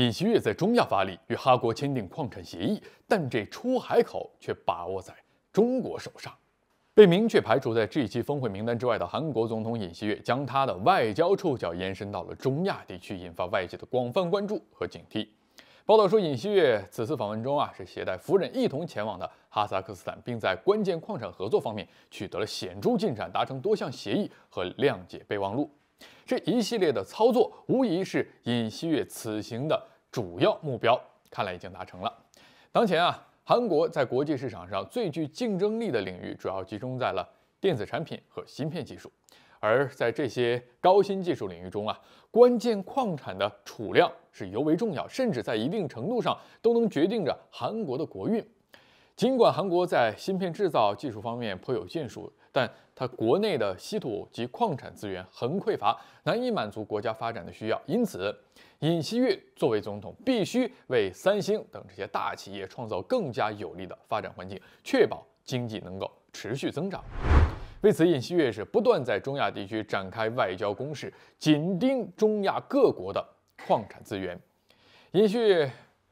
尹锡悦在中亚发力，与哈国签订矿产协议，但这出海口却把握在中国手上。被明确排除在这一期峰会名单之外的韩国总统尹锡悦，将他的外交触角延伸到了中亚地区，引发外界的广泛关注和警惕。报道说，尹锡悦此次访问中啊，是携带夫人一同前往的哈萨克斯坦，并在关键矿产合作方面取得了显著进展，达成多项协议和谅解备忘录。这一系列的操作，无疑是尹锡悦此行的主要目标，看来已经达成了。当前啊，韩国在国际市场上最具竞争力的领域，主要集中在了电子产品和芯片技术。而在这些高新技术领域中啊，关键矿产的储量是尤为重要，甚至在一定程度上都能决定着韩国的国运。尽管韩国在芯片制造技术方面颇有建树。但他国内的稀土及矿产资源很匮乏，难以满足国家发展的需要。因此，尹锡悦作为总统，必须为三星等这些大企业创造更加有利的发展环境，确保经济能够持续增长。为此，尹锡悦是不断在中亚地区展开外交攻势，紧盯中亚各国的矿产资源。尹旭。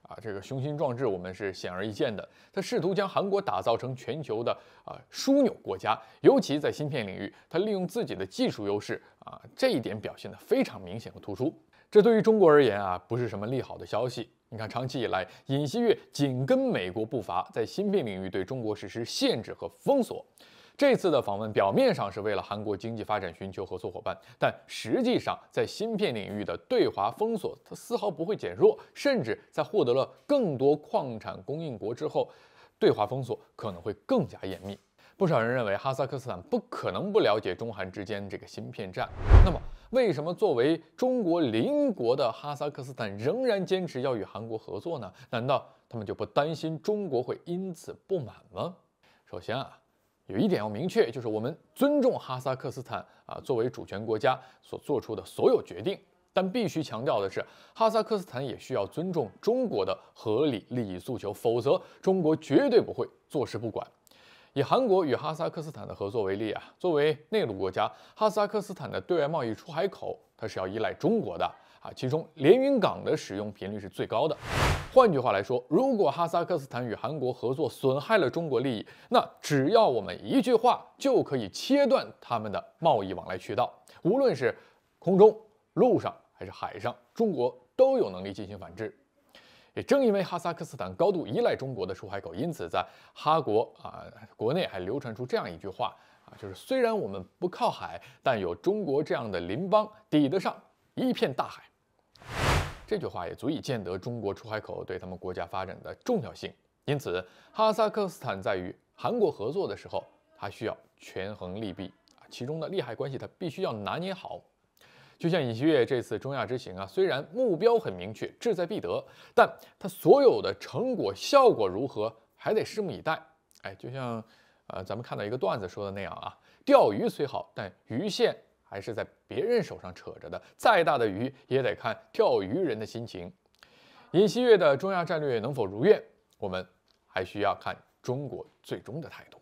啊，这个雄心壮志我们是显而易见的。他试图将韩国打造成全球的啊枢纽国家，尤其在芯片领域，他利用自己的技术优势啊，这一点表现得非常明显和突出。这对于中国而言啊，不是什么利好的消息。你看，长期以来，尹锡悦紧跟美国步伐，在芯片领域对中国实施限制和封锁。这次的访问表面上是为了韩国经济发展寻求合作伙伴，但实际上在芯片领域的对华封锁它丝毫不会减弱，甚至在获得了更多矿产供应国之后，对华封锁可能会更加严密。不少人认为哈萨克斯坦不可能不了解中韩之间这个芯片战，那么为什么作为中国邻国的哈萨克斯坦仍然坚持要与韩国合作呢？难道他们就不担心中国会因此不满吗？首先啊。有一点要明确，就是我们尊重哈萨克斯坦啊作为主权国家所做出的所有决定，但必须强调的是，哈萨克斯坦也需要尊重中国的合理利益诉求，否则中国绝对不会坐视不管。以韩国与哈萨克斯坦的合作为例啊，作为内陆国家，哈萨克斯坦的对外贸易出海口，它是要依赖中国的。啊，其中连云港的使用频率是最高的。换句话来说，如果哈萨克斯坦与韩国合作损害了中国利益，那只要我们一句话就可以切断他们的贸易往来渠道。无论是空中、陆上还是海上，中国都有能力进行反制。也正因为哈萨克斯坦高度依赖中国的出海口，因此在哈国啊国内还流传出这样一句话啊，就是虽然我们不靠海，但有中国这样的邻邦抵得上一片大海。这句话也足以见得中国出海口对他们国家发展的重要性。因此，哈萨克斯坦在与韩国合作的时候，他需要权衡利弊啊，其中的利害关系他必须要拿捏好。就像尹锡悦这次中亚之行啊，虽然目标很明确，志在必得，但他所有的成果效果如何，还得拭目以待。哎，就像呃咱们看到一个段子说的那样啊，钓鱼虽好，但鱼线。还是在别人手上扯着的，再大的鱼也得看钓鱼人的心情。尹锡悦的中亚战略能否如愿，我们还需要看中国最终的态度。